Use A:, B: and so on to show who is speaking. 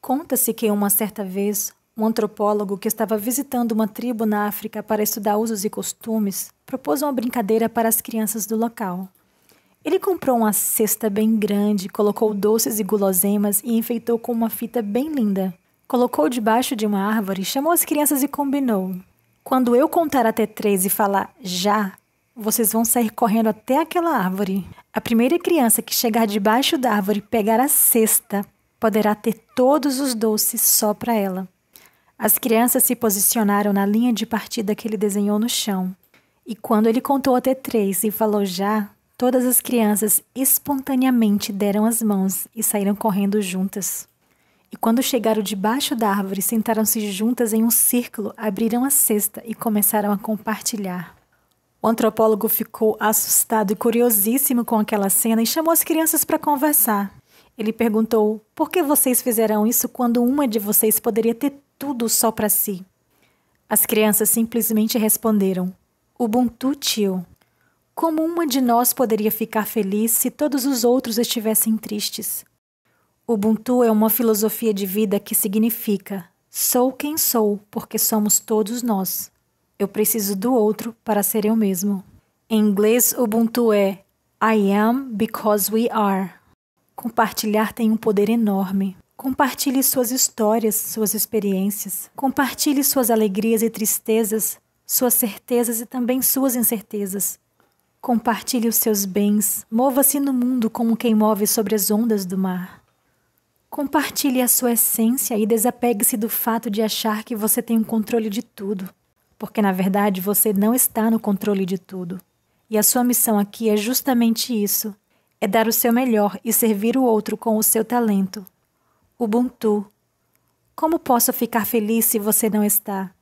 A: Conta-se que uma certa vez, um antropólogo que estava visitando uma tribo na África para estudar usos e costumes propôs uma brincadeira para as crianças do local. Ele comprou uma cesta bem grande, colocou doces e guloseimas e enfeitou com uma fita bem linda. Colocou debaixo de uma árvore, chamou as crianças e combinou: Quando eu contar até três e falar já, vocês vão sair correndo até aquela árvore. A primeira criança que chegar debaixo da árvore pegar a cesta, poderá ter todos os doces só para ela. As crianças se posicionaram na linha de partida que ele desenhou no chão. E quando ele contou até três e falou já, todas as crianças espontaneamente deram as mãos e saíram correndo juntas. E quando chegaram debaixo da árvore, sentaram-se juntas em um círculo, abriram a cesta e começaram a compartilhar. O antropólogo ficou assustado e curiosíssimo com aquela cena e chamou as crianças para conversar. Ele perguntou: Por que vocês fizeram isso quando uma de vocês poderia ter tudo só para si? As crianças simplesmente responderam: Ubuntu, tio. Como uma de nós poderia ficar feliz se todos os outros estivessem tristes? Ubuntu é uma filosofia de vida que significa: sou quem sou, porque somos todos nós. Eu preciso do outro para ser eu mesmo. Em inglês, Ubuntu é I am because we are. Compartilhar tem um poder enorme. Compartilhe suas histórias, suas experiências. Compartilhe suas alegrias e tristezas, suas certezas e também suas incertezas. Compartilhe os seus bens. Mova-se no mundo como quem move sobre as ondas do mar. Compartilhe a sua essência e desapegue-se do fato de achar que você tem o um controle de tudo, porque na verdade você não está no controle de tudo. E a sua missão aqui é justamente isso: é dar o seu melhor e servir o outro com o seu talento. Ubuntu. Como posso ficar feliz se você não está?